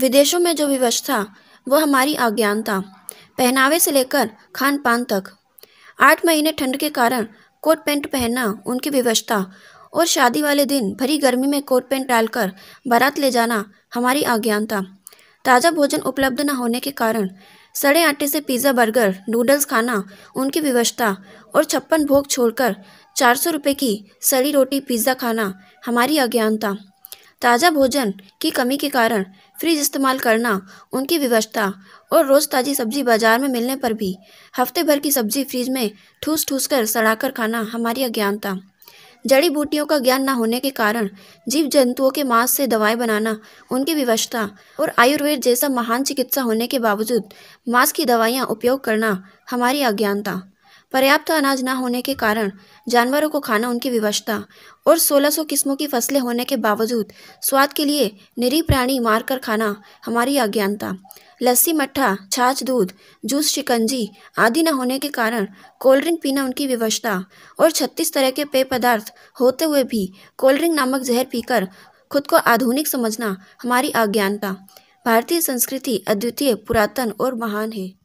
विदेशों में जो विवश था वह हमारी अज्ञानता पहनावे से लेकर खान पान तक आठ महीने ठंड के कारण कोट पैंट पहनना उनकी विवशता और शादी वाले दिन भरी गर्मी में कोट पैंट डालकर बारात ले जाना हमारी अज्ञानता ताज़ा भोजन उपलब्ध न होने के कारण सड़े आटे से पिज़्ज़ा बर्गर नूडल्स खाना उनकी विवशता और छप्पन भोग छोड़कर चार सौ रुपये की सड़ी रोटी पिज़्ज़ा खाना हमारी अज्ञानता ताज़ा भोजन की कमी के कारण फ्रिज इस्तेमाल करना उनकी विवशता और रोज़ ताज़ी सब्जी बाज़ार में मिलने पर भी हफ्ते भर की सब्जी फ्रिज में ठूस ठूस कर सड़ाकर खाना हमारी अज्ञानता जड़ी बूटियों का ज्ञान न होने के कारण जीव जंतुओं के मांस से दवाएं बनाना उनकी विवशता और आयुर्वेद जैसा महान चिकित्सा होने के बावजूद मांस की दवाइयाँ उपयोग करना हमारी अज्ञानता पर्याप्त अनाज न होने के कारण जानवरों को खाना उनकी विवशता और 1600 किस्मों की फसलें होने के बावजूद स्वाद के लिए निरी प्राणी मारकर खाना हमारी अज्ञानता लस्सी मट्ठा छाछ दूध जूस शिकंजी आदि न होने के कारण कोल्ड ड्रिंक पीना उनकी विवशता और 36 तरह के पेय पदार्थ होते हुए भी कोल्ड ड्रिंक नामक जहर पीकर खुद को आधुनिक समझना हमारी अज्ञानता भारतीय संस्कृति अद्वितीय पुरातन और महान है